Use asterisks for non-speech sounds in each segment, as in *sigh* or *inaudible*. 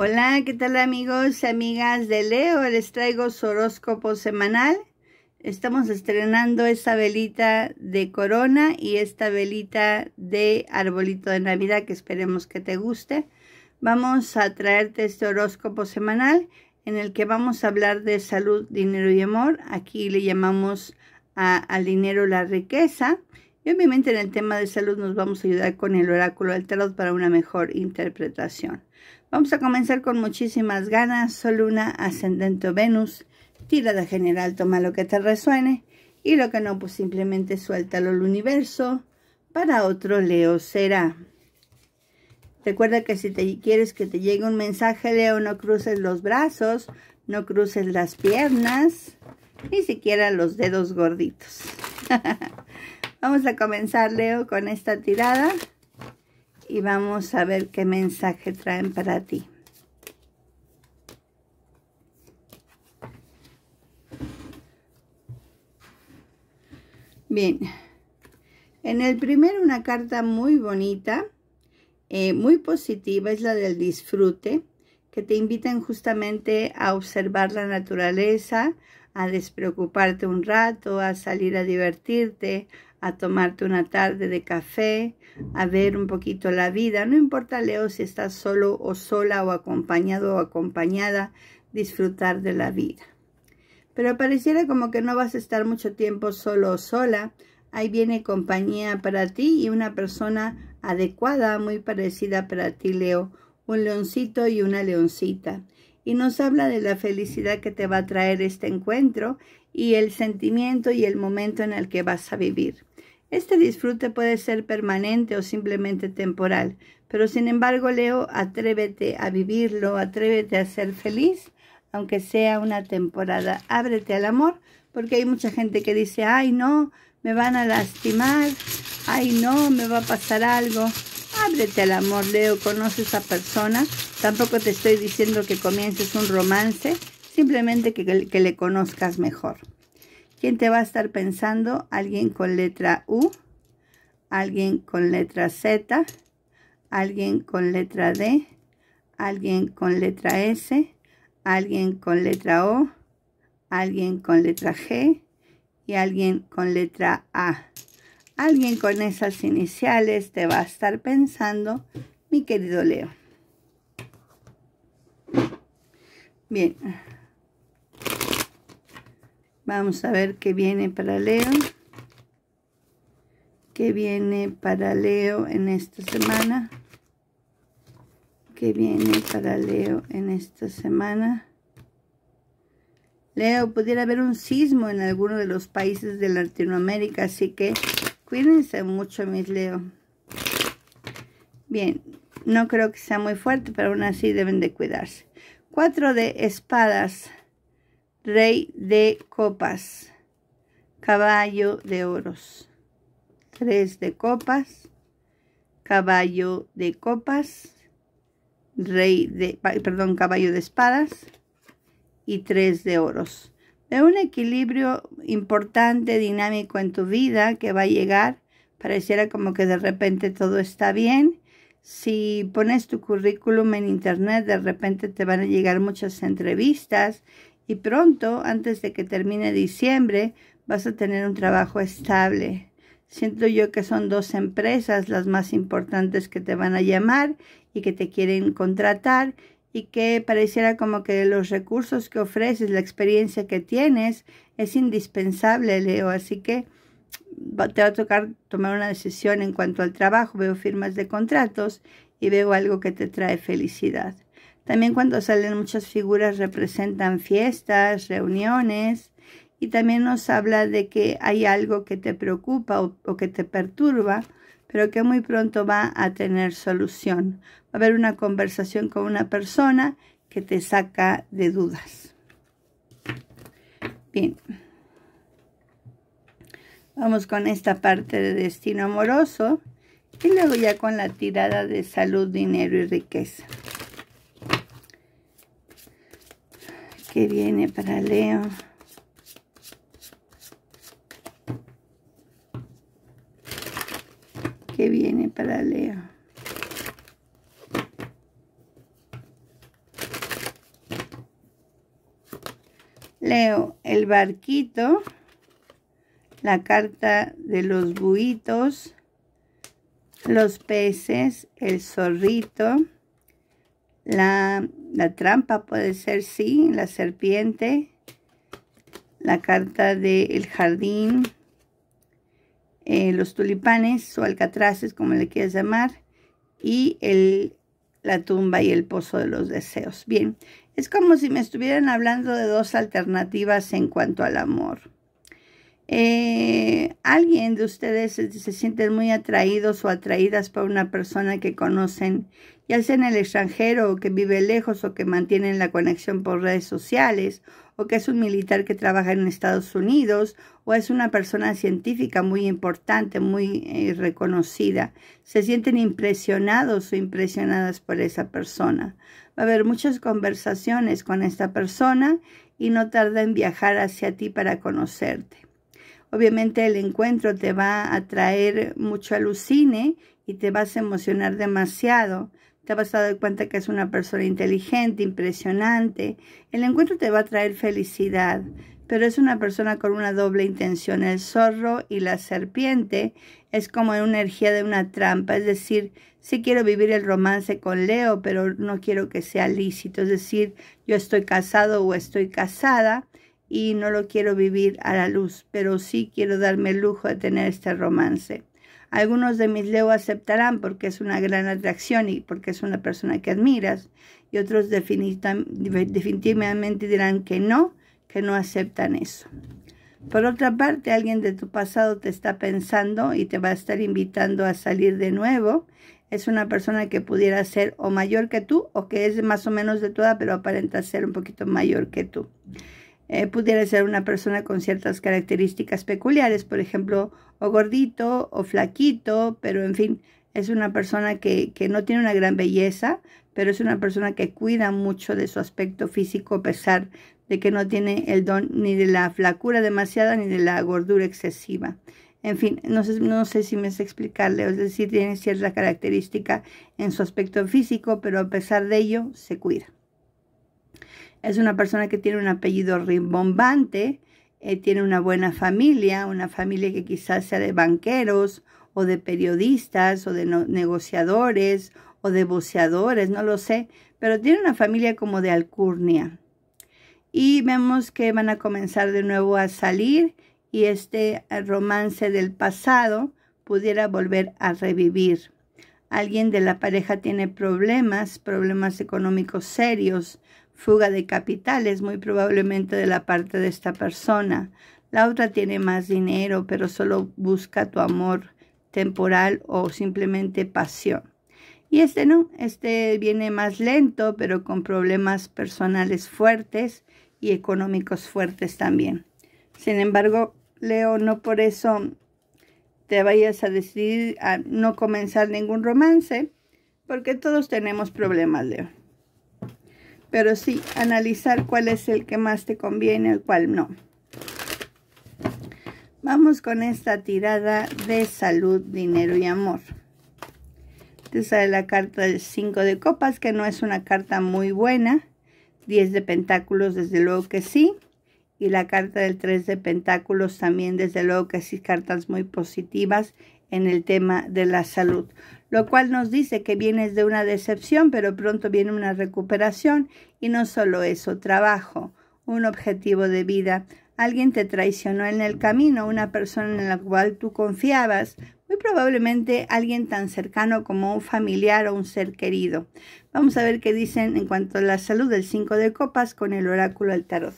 Hola, ¿qué tal amigos y amigas de Leo? Les traigo su horóscopo semanal. Estamos estrenando esta velita de corona y esta velita de arbolito de Navidad que esperemos que te guste. Vamos a traerte este horóscopo semanal en el que vamos a hablar de salud, dinero y amor. Aquí le llamamos al dinero la riqueza y obviamente en el tema de salud nos vamos a ayudar con el oráculo del tarot para una mejor interpretación. Vamos a comenzar con muchísimas ganas. Sol, Luna, Ascendente Venus. Tira de general, toma lo que te resuene. Y lo que no, pues simplemente suéltalo al universo. Para otro Leo será. Recuerda que si te quieres que te llegue un mensaje, Leo, no cruces los brazos, no cruces las piernas, ni siquiera los dedos gorditos. *laughs* Vamos a comenzar, Leo, con esta tirada y vamos a ver qué mensaje traen para ti. Bien, en el primero una carta muy bonita, eh, muy positiva, es la del disfrute, que te invitan justamente a observar la naturaleza, a despreocuparte un rato, a salir a divertirte, a tomarte una tarde de café, a ver un poquito la vida. No importa, Leo, si estás solo o sola o acompañado o acompañada, disfrutar de la vida. Pero pareciera como que no vas a estar mucho tiempo solo o sola. Ahí viene compañía para ti y una persona adecuada, muy parecida para ti, Leo. Un leoncito y una leoncita. Y nos habla de la felicidad que te va a traer este encuentro y el sentimiento y el momento en el que vas a vivir. Este disfrute puede ser permanente o simplemente temporal, pero sin embargo, Leo, atrévete a vivirlo, atrévete a ser feliz, aunque sea una temporada. Ábrete al amor, porque hay mucha gente que dice, ay no, me van a lastimar, ay no, me va a pasar algo. Ábrete al amor, Leo, conoce a esa persona. Tampoco te estoy diciendo que comiences un romance, simplemente que, que le conozcas mejor. ¿Quién te va a estar pensando? Alguien con letra U, alguien con letra Z, alguien con letra D, alguien con letra S, alguien con letra O, alguien con letra G y alguien con letra A. Alguien con esas iniciales te va a estar pensando, mi querido Leo. Bien. Vamos a ver qué viene para Leo. ¿Qué viene para Leo en esta semana? ¿Qué viene para Leo en esta semana? Leo, pudiera haber un sismo en alguno de los países de Latinoamérica, así que cuídense mucho, mis Leo. Bien, no creo que sea muy fuerte, pero aún así deben de cuidarse. Cuatro de espadas. Rey de copas. Caballo de oros. Tres de copas. Caballo de copas. Rey de, perdón, caballo de espadas. Y tres de oros. de un equilibrio importante, dinámico en tu vida que va a llegar. Pareciera como que de repente todo está bien. Si pones tu currículum en internet, de repente te van a llegar muchas entrevistas y pronto, antes de que termine diciembre, vas a tener un trabajo estable. Siento yo que son dos empresas las más importantes que te van a llamar y que te quieren contratar y que pareciera como que los recursos que ofreces, la experiencia que tienes, es indispensable, Leo. Así que te va a tocar tomar una decisión en cuanto al trabajo. Veo firmas de contratos y veo algo que te trae felicidad. También cuando salen muchas figuras representan fiestas, reuniones y también nos habla de que hay algo que te preocupa o, que te perturba, pero que muy pronto va a tener solución. Va a haber una conversación con una persona que te saca de dudas. Bien. Vamos con esta parte de destino amoroso y luego ya con la tirada de salud, dinero y riqueza. viene para Leo. Que viene para Leo. Leo, el barquito, la carta de los buitos, los peces, el zorrito, la, trampa puede ser, sí, la serpiente, la carta del jardín, eh, los tulipanes o alcatraces, como le quieras llamar, y la tumba y el pozo de los deseos. Bien, es como si me estuvieran hablando de dos alternativas en cuanto al amor. Eh, ¿Alguien de ustedes se, siente sienten muy atraídos o atraídas por una persona que conocen, ya sea en el extranjero o que vive lejos o que mantienen la conexión por redes sociales o que es un militar que trabaja en Estados Unidos o es una persona científica muy importante, muy eh, reconocida? Se sienten impresionados o impresionadas por esa persona. Va a haber muchas conversaciones con esta persona y no tarda en viajar hacia ti para conocerte. Obviamente el encuentro te va a traer mucho alucine y te vas a emocionar demasiado. Te vas a dar cuenta que es una persona inteligente, impresionante. El encuentro te va a traer felicidad, pero es una persona con una doble intención. El zorro y la serpiente es como una energía de una trampa, es decir, si quiero vivir el romance con Leo, pero no quiero que sea lícito, es decir, yo estoy casado o estoy casada, y no lo quiero vivir a la luz, pero sí quiero darme el lujo de tener este romance. Algunos de mis Leo aceptarán porque es una gran atracción y porque es una persona que admiras, y otros definitivamente dirán que no, que no aceptan eso. Por otra parte, alguien de tu pasado te está pensando y te va a estar invitando a salir de nuevo. Es una persona que pudiera ser o mayor que tú o que es más o menos de tu edad, pero aparenta ser un poquito mayor que tú. Eh, pudiera ser una persona con ciertas características peculiares, por ejemplo, o gordito o flaquito, pero en fin, es una persona que, no tiene una gran belleza, pero es una persona que cuida mucho de su aspecto físico a pesar de que no tiene el don ni de la flacura demasiada ni de la gordura excesiva. En fin, no sé, no sé si me es explicarle, es decir, tiene cierta característica en su aspecto físico, pero a pesar de ello se cuida. Es una persona que tiene un apellido rimbombante, eh, tiene una buena familia, una familia que quizás sea de banqueros o de periodistas o de negociadores o de boceadores, no lo sé, pero tiene una familia como de alcurnia. Y vemos que van a comenzar de nuevo a salir y este eh, romance del pasado pudiera volver a revivir. Alguien de la pareja tiene problemas, problemas económicos serios, fuga de capitales, muy probablemente de la parte de esta persona. La otra tiene más dinero, pero solo busca tu amor temporal o simplemente pasión. Y este no, este viene más lento, pero con problemas personales fuertes y económicos fuertes también. Sin embargo, Leo, no por eso te vayas a decidir a no comenzar ningún romance, porque todos tenemos problemas, Leo pero sí analizar cuál es el que más te conviene, el cual no. Vamos con esta tirada de salud, dinero y amor. Te sale la carta del 5 de copas, que no es una carta muy buena. 10 de pentáculos, desde luego que sí. Y la carta del 3 de pentáculos también, desde luego que sí, cartas muy positivas en el tema de la salud lo cual nos dice que vienes de una decepción, pero pronto viene una recuperación y no solo eso, trabajo, un objetivo de vida. Alguien te traicionó en el camino, una persona en la cual tú confiabas, muy probablemente alguien tan cercano como un familiar o un ser querido. Vamos a ver qué dicen en cuanto a la salud del 5 de copas con el oráculo del tarot.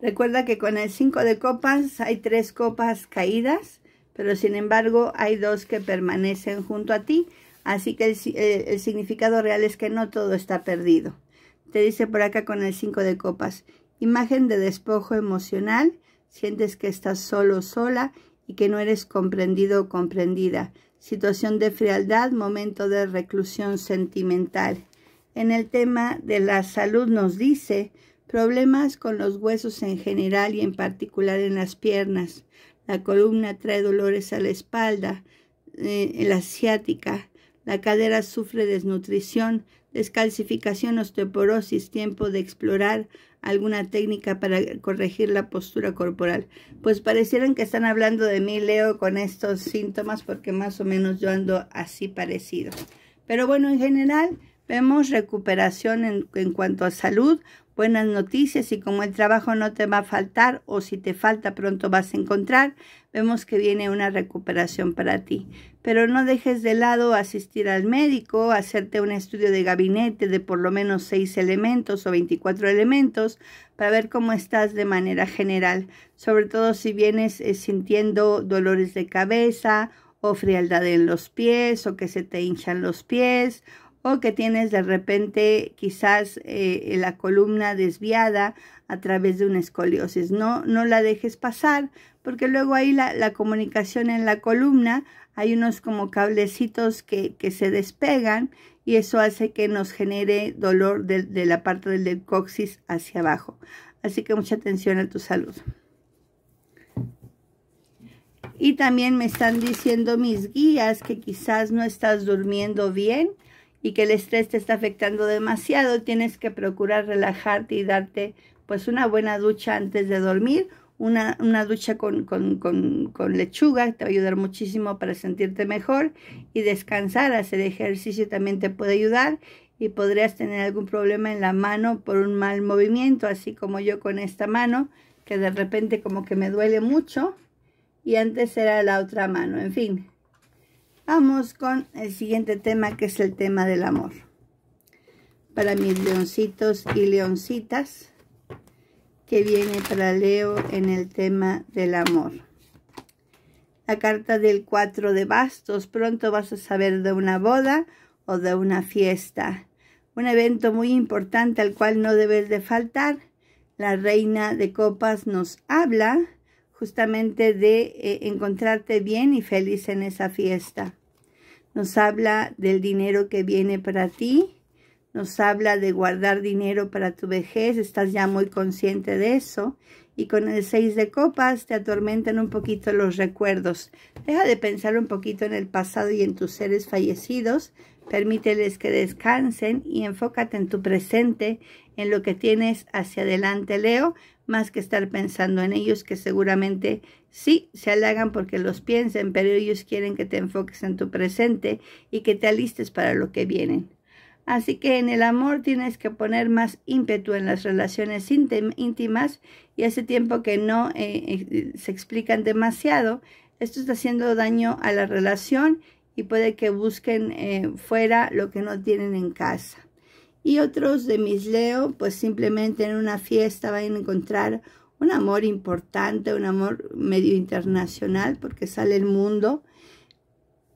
Recuerda que con el 5 de copas hay tres copas caídas pero sin embargo hay dos que permanecen junto a ti, así que eh, el, significado real es que no todo está perdido. Te dice por acá con el 5 de copas, imagen de despojo emocional, sientes que estás solo sola y que no eres comprendido o comprendida, situación de frialdad, momento de reclusión sentimental. En el tema de la salud nos dice problemas con los huesos en general y en particular en las piernas, la columna trae dolores a la espalda, eh, la ciática. La cadera sufre desnutrición, descalcificación, osteoporosis. Tiempo de explorar alguna técnica para corregir la postura corporal. Pues parecieran que están hablando de mí, Leo, con estos síntomas, porque más o menos yo ando así parecido. Pero bueno, en general Vemos recuperación en, cuanto a salud, buenas noticias y como el trabajo no te va a faltar o si te falta pronto vas a encontrar, vemos que viene una recuperación para ti. Pero no dejes de lado asistir al médico, hacerte un estudio de gabinete de por lo menos seis elementos o 24 elementos para ver cómo estás de manera general, sobre todo si vienes eh, sintiendo dolores de cabeza o frialdad en los pies o que se te hinchan los pies o que tienes de repente quizás eh, eh, la columna desviada a través de una escoliosis. No, no la dejes pasar porque luego ahí la, comunicación en la columna hay unos como cablecitos que, se despegan y eso hace que nos genere dolor de, la parte del coxis hacia abajo. Así que mucha atención a tu salud. Y también me están diciendo mis guías que quizás no estás durmiendo bien y que el estrés te está afectando demasiado, tienes que procurar relajarte y darte pues una buena ducha antes de dormir, una, una ducha con, con, con, con, lechuga, te va a ayudar muchísimo para sentirte mejor y descansar, hacer ejercicio también te puede ayudar y podrías tener algún problema en la mano por un mal movimiento, así como yo con esta mano, que de repente como que me duele mucho y antes era la otra mano, en fin. Vamos con el siguiente tema que es el tema del amor. Para mis leoncitos y leoncitas, que viene para Leo en el tema del amor. La carta del 4 de bastos, pronto vas a saber de una boda o de una fiesta. Un evento muy importante al cual no debes de faltar. La reina de copas nos habla justamente de eh, encontrarte bien y feliz en esa fiesta. Nos habla del dinero que viene para ti, nos habla de guardar dinero para tu vejez, estás ya muy consciente de eso. Y con el seis de copas te atormentan un poquito los recuerdos. Deja de pensar un poquito en el pasado y en tus seres fallecidos. Permíteles que descansen y enfócate en tu presente, en lo que tienes hacia adelante, Leo, más que estar pensando en ellos, que seguramente sí se halagan porque los piensen, pero ellos quieren que te enfoques en tu presente y que te alistes para lo que vienen. Así que en el amor tienes que poner más ímpetu en las relaciones íntimas y hace tiempo que no eh, eh, se explican demasiado. Esto está haciendo daño a la relación y puede que busquen eh, fuera lo que no tienen en casa. Y otros de mis Leo, pues simplemente en una fiesta van a encontrar un amor importante, un amor medio internacional, porque sale el mundo.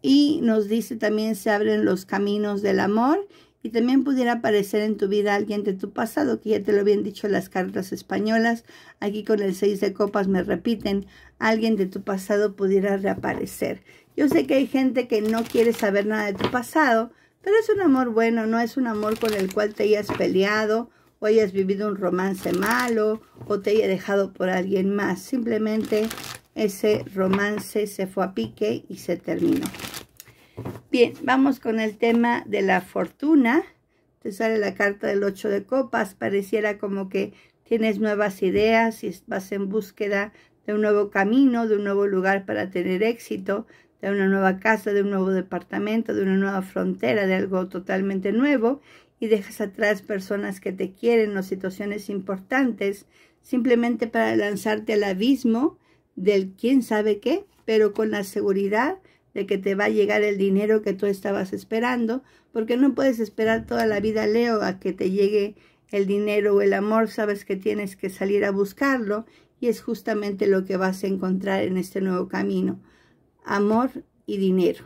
Y nos dice también se abren los caminos del amor y también pudiera aparecer en tu vida alguien de tu pasado, que ya te lo habían dicho las cartas españolas, aquí con el 6 de copas me repiten, alguien de tu pasado pudiera reaparecer. Yo sé que hay gente que no quiere saber nada de tu pasado, pero es un amor bueno, no es un amor con el cual te hayas peleado o hayas vivido un romance malo o te haya dejado por alguien más. Simplemente ese romance se fue a pique y se terminó. Bien, vamos con el tema de la fortuna. Te sale la carta del ocho de copas. Pareciera como que tienes nuevas ideas y vas en búsqueda de un nuevo camino, de un nuevo lugar para tener éxito de una nueva casa, de un nuevo departamento, de una nueva frontera, de algo totalmente nuevo y dejas atrás personas que te quieren o situaciones importantes simplemente para lanzarte al abismo del quién sabe qué, pero con la seguridad de que te va a llegar el dinero que tú estabas esperando, porque no puedes esperar toda la vida, Leo, a que te llegue el dinero o el amor, sabes que tienes que salir a buscarlo y es justamente lo que vas a encontrar en este nuevo camino amor y dinero.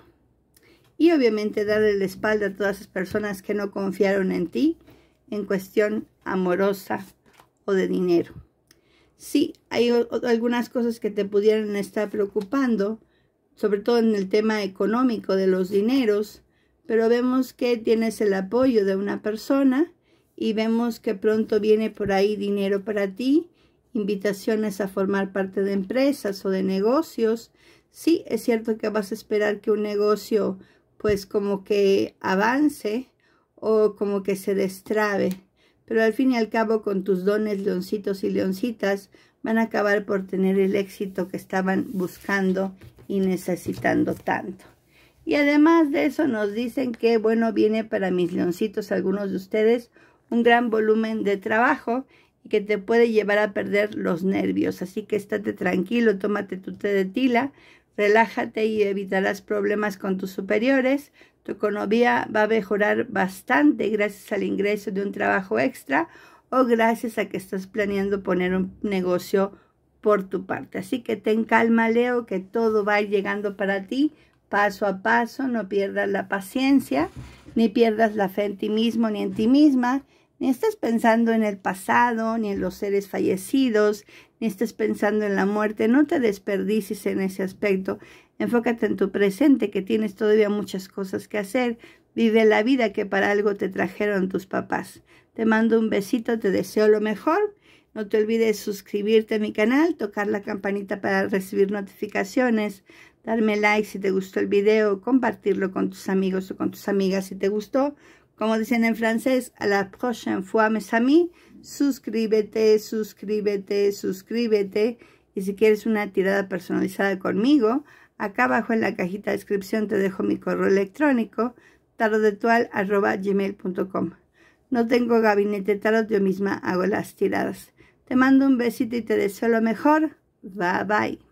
Y obviamente darle la espalda a todas esas personas que no confiaron en ti en cuestión amorosa o de dinero. Sí, hay algunas cosas que te pudieran estar preocupando, sobre todo en el tema económico de los dineros, pero vemos que tienes el apoyo de una persona y vemos que pronto viene por ahí dinero para ti, invitaciones a formar parte de empresas o de negocios, Sí, es cierto que vas a esperar que un negocio pues como que avance o como que se destrabe, pero al fin y al cabo con tus dones leoncitos y leoncitas van a acabar por tener el éxito que estaban buscando y necesitando tanto. Y además de eso nos dicen que, bueno, viene para mis leoncitos, algunos de ustedes, un gran volumen de trabajo y que te puede llevar a perder los nervios. Así que estate tranquilo, tómate tu té de tila, Relájate y evitarás problemas con tus superiores. Tu economía va a mejorar bastante gracias al ingreso de un trabajo extra o gracias a que estás planeando poner un negocio por tu parte. Así que ten calma, Leo, que todo va llegando para ti paso a paso. No pierdas la paciencia, ni pierdas la fe en ti mismo ni en ti misma. Ni estás pensando en el pasado, ni en los seres fallecidos, ni estás pensando en la muerte. No te desperdices en ese aspecto. Enfócate en tu presente, que tienes todavía muchas cosas que hacer. Vive la vida que para algo te trajeron tus papás. Te mando un besito, te deseo lo mejor. No te olvides suscribirte a mi canal, tocar la campanita para recibir notificaciones, darme like si te gustó el video, compartirlo con tus amigos o con tus amigas si te gustó. Como dicen en francés, a la prochaine fois, mes amis, suscríbete, suscríbete, suscríbete. Y si quieres una tirada personalizada conmigo, acá abajo en la cajita de descripción te dejo mi correo electrónico tarotetual.gmail.com No tengo gabinete tarot, yo misma hago las tiradas. Te mando un besito y te deseo lo mejor. Bye bye.